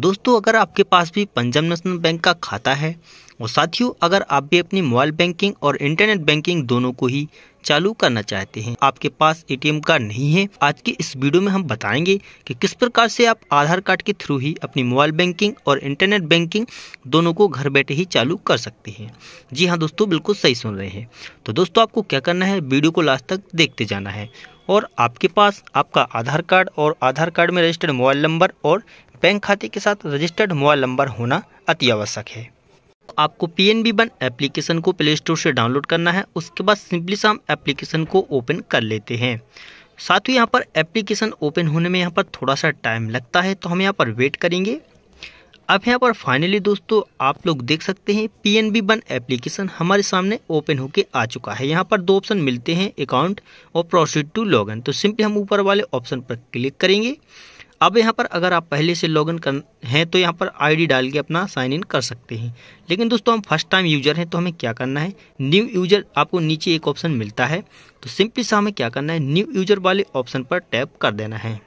दोस्तों अगर आपके पास भी पंजाब नेशनल बैंक का खाता है और साथियों अगर आप भी अपनी मोबाइल बैंकिंग और इंटरनेट बैंकिंग दोनों को ही चालू करना चाहते हैं आपके पास एटीएम कार्ड नहीं है आज की इस वीडियो में हम बताएंगे कि किस प्रकार से आप आधार कार्ड के थ्रू ही अपनी मोबाइल बैंकिंग और इंटरनेट बैंकिंग दोनों को घर बैठे ही चालू कर सकते हैं जी हाँ दोस्तों बिल्कुल सही सुन रहे हैं तो दोस्तों आपको क्या करना है वीडियो को लास्ट तक देखते जाना है और आपके पास आपका आधार कार्ड और आधार कार्ड में रजिस्टर्ड मोबाइल नंबर और बैंक खाते के साथ रजिस्टर्ड मोबाइल नंबर होना अति आवश्यक है आपको P N B one application को प्ले स्टोर से डाउनलोड करना है उसके बाद सिंपली से हम एप्लीकेशन को ओपन कर लेते हैं साथ ही यहाँ पर एप्लीकेशन ओपन होने में यहाँ पर थोड़ा सा टाइम लगता है तो हम यहाँ पर वेट करेंगे अब यहाँ पर फाइनली दोस्तों आप लोग देख सकते हैं P N B one application हमारे सामने ओपन होके आ चुका है यहाँ पर दो ऑप्शन मिलते हैं अकाउंट और प्रोसीड टू लॉग इन तो सिंपली हम ऊपर वाले ऑप्शन पर क्लिक करेंगे अब यहाँ पर अगर आप पहले से लॉगिन कर हैं तो यहाँ पर आईडी डाल के अपना साइन इन कर सकते हैं लेकिन दोस्तों हम फर्स्ट टाइम यूजर हैं तो हमें क्या करना है न्यू यूजर आपको नीचे एक ऑप्शन मिलता है तो सिंपली सा हमें क्या करना है न्यू यूजर वाले ऑप्शन पर टैप कर देना है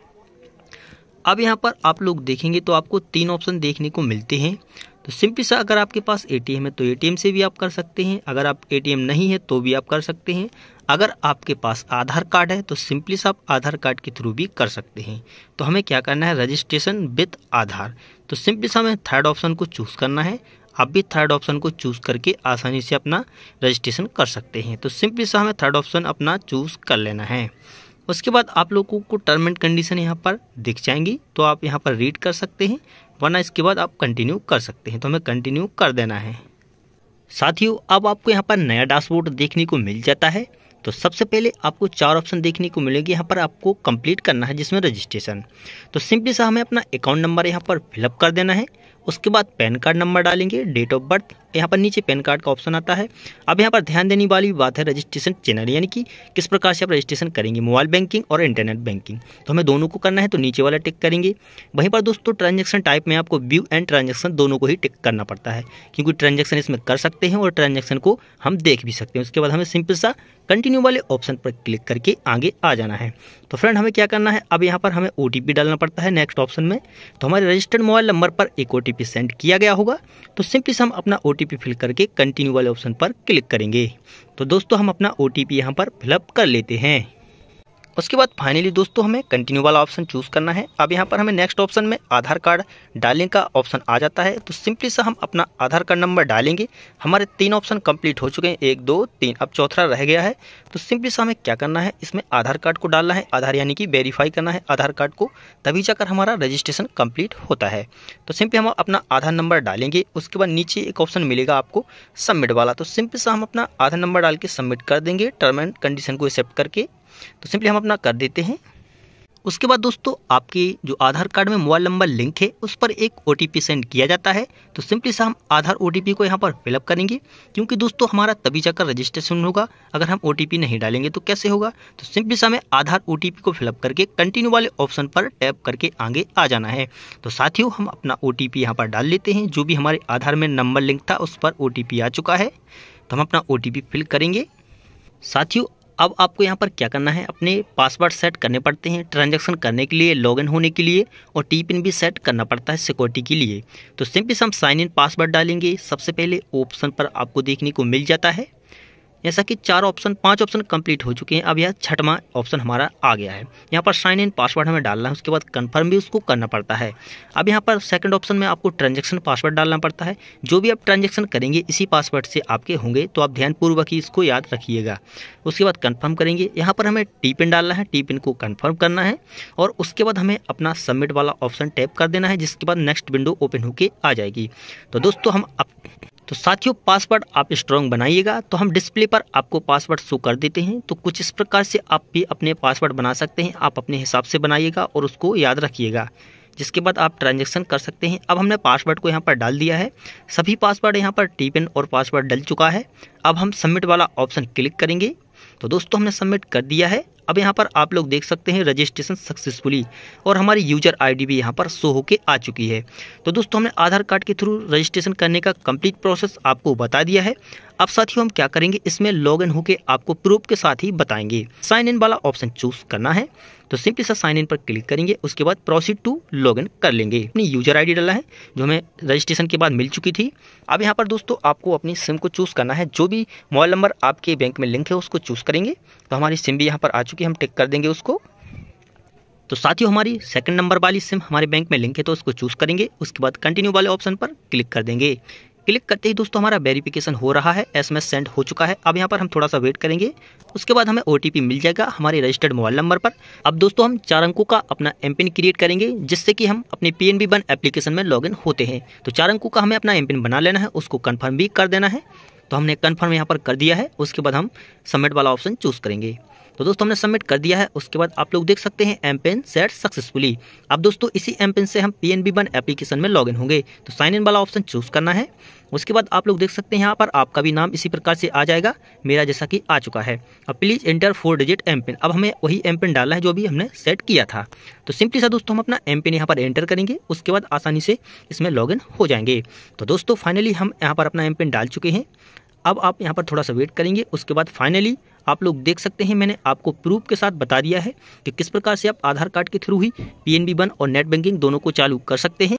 अब यहाँ पर आप लोग देखेंगे तो आपको तीन ऑप्शन देखने को मिलते हैं तो सिंपली सा अगर आपके पास ए है तो ए से भी आप कर सकते हैं अगर आप ए नहीं है तो भी आप कर सकते हैं अगर आपके पास आधार कार्ड है तो सिंपली आप आधार कार्ड के थ्रू भी कर सकते हैं तो हमें क्या करना है रजिस्ट्रेशन विथ आधार तो सिंपली सा हमें थर्ड ऑप्शन को चूज़ करना है आप भी थर्ड ऑप्शन को चूज़ करके आसानी से अपना रजिस्ट्रेशन कर सकते हैं तो सिंपली सा हमें थर्ड ऑप्शन अपना चूज़ कर लेना है उसके बाद आप लोगों को टर्म एंड कंडीशन यहाँ पर दिख जाएंगी तो आप यहाँ पर रीड कर सकते हैं वरना इसके बाद आप कंटिन्यू कर सकते हैं तो हमें कंटिन्यू कर देना है साथियों अब आपको यहाँ पर नया डैशबोर्ड देखने को मिल जाता है तो सबसे पहले आपको चार ऑप्शन देखने को मिलेगी यहाँ पर आपको कंप्लीट करना है जिसमें रजिस्ट्रेशन तो सिंपली सा हमें अपना अकाउंट नंबर यहाँ पर फिलअप कर देना है उसके बाद पैन कार्ड नंबर डालेंगे डेट ऑफ बर्थ यहाँ पर नीचे पैन कार्ड का ऑप्शन आता है अब यहाँ पर ध्यान देने वाली बात है रजिस्ट्रेशन चैनल यानी कि किस प्रकार से आप रजिस्ट्रेशन करेंगे मोबाइल बैंकिंग और इंटरनेट बैंकिंग तो हमें दोनों को करना है तो नीचे वाला टिक करेंगे वहीं पर दोस्तों ट्रांजेक्शन टाइप में आपको व्यू एंड ट्रांजेक्शन दोनों को ही टिक करना पड़ता है क्योंकि ट्रांजेक्शन इसमें कर सकते हैं और ट्रांजेक्शन को हम देख भी सकते हैं उसके बाद हमें सिंपल सा कंटिन्यू वाले ऑप्शन पर क्लिक करके आगे आ जाना है तो फ्रेंड हमें क्या करना है अब यहाँ पर हमें ओ डालना पड़ता है नेक्स्ट ऑप्शन में तो हमारे रजिस्टर्ड मोबाइल नंबर पर एक ओ सेंड किया गया होगा तो सिंपली हम अपना ओ फिल करके कंटिन्यू वाले ऑप्शन पर क्लिक करेंगे तो दोस्तों हम अपना ओटीपी टी यहाँ पर फिलअप कर लेते हैं उसके बाद फाइनली दोस्तों हमें कंटिन्यू वाला ऑप्शन चूज़ करना है अब यहाँ पर हमें नेक्स्ट ऑप्शन में आधार कार्ड डालने का ऑप्शन आ जाता है तो सिंपली सा हम अपना आधार कार्ड नंबर डालेंगे हमारे तीन ऑप्शन कंप्लीट हो चुके हैं एक दो तीन अब चौथा रह गया है तो सिंपली सा हमें क्या करना है इसमें आधार कार्ड को डालना है आधार यानी कि वेरीफाई करना है आधार कार्ड को तभी जाकर हमारा रजिस्ट्रेशन कम्प्लीट होता है तो सिंपली हम अपना आधार नंबर डालेंगे उसके बाद नीचे एक ऑप्शन मिलेगा आपको सबमिट वाला तो सिंपली सा हम अपना आधार नंबर डाल के सबमिट कर देंगे टर्म एंड कंडीशन को एक्सेप्ट करके तो सिंपली हम अपना कर देते हैं उसके बाद दोस्तों आपके जो आधार कार्ड में मोबाइल नंबर लिंक है उस पर एक ओ सेंड किया जाता है तो सिंपली सा हम आधार ओ को यहाँ पर फिलअप करेंगे क्योंकि दोस्तों हमारा तभी जाकर रजिस्ट्रेशन होगा अगर हम ओ नहीं डालेंगे तो कैसे होगा तो सिंपली सा हमें आधार ओ को फिलअप करके कंटिन्यू वाले ऑप्शन पर टैप करके आगे आ जाना है तो साथियों हम अपना ओ टी यहाँ पर डाल लेते हैं जो भी हमारे आधार में नंबर लिंक था उस पर ओ आ चुका है तो हम अपना ओ फिल करेंगे साथियों अब आपको यहाँ पर क्या करना है अपने पासवर्ड सेट करने पड़ते हैं ट्रांजैक्शन करने के लिए लॉगिन होने के लिए और टी पिन भी सेट करना पड़ता है सिक्योरिटी के लिए तो सिंपली हम साइन इन पासवर्ड डालेंगे सबसे पहले ऑप्शन पर आपको देखने को मिल जाता है जैसा कि चार ऑप्शन पांच ऑप्शन कंप्लीट हो चुके हैं अब यह छठवां ऑप्शन हमारा आ गया है यहाँ पर साइन इन पासवर्ड हमें डालना है उसके बाद कन्फर्म भी उसको करना पड़ता है अब यहाँ पर सेकंड ऑप्शन में आपको ट्रांजेक्शन पासवर्ड डालना पड़ता है जो भी आप ट्रांजेक्शन करेंगे इसी पासवर्ड से आपके होंगे तो आप ध्यानपूर्वक ही इसको याद रखिएगा उसके बाद कन्फर्म करेंगे यहाँ पर हमें टी पिन डालना है टी पिन को कन्फर्म करना है और उसके बाद हमें अपना सबमिट वाला ऑप्शन टैप कर देना है जिसके बाद नेक्स्ट विंडो ओपन होकर आ जाएगी तो दोस्तों हम तो साथियों पासवर्ड आप स्ट्रॉन्ग बनाइएगा तो हम डिस्प्ले पर आपको पासवर्ड शो कर देते हैं तो कुछ इस प्रकार से आप भी अपने पासवर्ड बना सकते हैं आप अपने हिसाब से बनाइएगा और उसको याद रखिएगा जिसके बाद आप ट्रांजेक्शन कर सकते हैं अब हमने पासवर्ड को यहाँ पर डाल दिया है सभी पासवर्ड यहाँ पर टीपिन और पासवर्ड डल चुका है अब हम सबमिट वाला ऑप्शन क्लिक करेंगे तो दोस्तों हमने सबमिट कर दिया है अब यहाँ पर आप लोग देख सकते हैं रजिस्ट्रेशन सक्सेसफुली और हमारी यूजर आईडी भी यहाँ पर शो होके आ चुकी है तो दोस्तों हमने आधार कार्ड के थ्रू रजिस्ट्रेशन करने का कंप्लीट प्रोसेस आपको बता दिया है अब साथियों हम क्या करेंगे इसमें लॉग इन होकर आपको प्रूफ के साथ ही बताएंगे साइन इन वाला ऑप्शन चूज करना है तो सिंपली सा साइन इन पर क्लिक करेंगे उसके बाद प्रोसीड टू लॉग इन कर लेंगे अपनी यूजर आईडी डाला है जो हमें रजिस्ट्रेशन के बाद मिल चुकी थी अब यहाँ पर दोस्तों आपको अपनी सिम को चूज़ करना है जो भी मोबाइल नंबर आपके बैंक में लिंक है उसको चूज़ करेंगे तो हमारी सिम भी यहाँ पर आ चुकी है हम टिक कर देंगे उसको तो साथियों हमारी सेकंड नंबर वाली सिम हमारे बैंक में लिंक है तो उसको चूज़ करेंगे उसके बाद कंटिन्यू वाले ऑप्शन पर क्लिक कर देंगे क्लिक करते ही दोस्तों हमारा वेरिफिकेशन हो रहा है एसएमएस सेंड हो चुका है अब यहाँ पर हम थोड़ा सा वेट करेंगे उसके बाद हमें ओ मिल जाएगा हमारे रजिस्टर्ड मोबाइल नंबर पर अब दोस्तों हम चार अंकों का अपना एम क्रिएट करेंगे जिससे कि हम अपने पी एन बी एप्लीकेशन में लॉग होते हैं तो चार अंकों का हमें अपना एम बना लेना है उसको कन्फर्म भी कर देना है तो हमने कन्फर्म यहाँ पर कर दिया है उसके बाद हम सबमिट वाला ऑप्शन चूज़ करेंगे तो दोस्तों हमने सबमिट कर दिया है उसके बाद आप लोग देख सकते हैं एम पेन सेट सक्सेसफुली अब दोस्तों इसी एम पेन से हम P N B one application में लॉग इन होंगे तो साइन इन वाला ऑप्शन चूज करना है उसके बाद आप लोग देख सकते हैं यहाँ पर आपका भी नाम इसी प्रकार से आ जाएगा मेरा जैसा कि आ चुका है अब please enter four digit M PIN अब हमें वही एम पिन डालना है जो भी हमने सेट किया था तो सिंपली सा दोस्तों हम अपना एम पिन यहाँ पर एंटर करेंगे उसके बाद आसानी से इसमें लॉगिन हो जाएंगे तो दोस्तों फाइनली हम यहाँ पर अपना एम पिन डाल चुके हैं अब आप यहाँ पर थोड़ा सा वेट करेंगे उसके बाद फाइनली आप लोग देख सकते हैं मैंने आपको प्रूफ के साथ बता दिया है कि किस प्रकार से आप आधार कार्ड के थ्रू ही पी एन बी और नेट बैंकिंग दोनों को चालू कर सकते हैं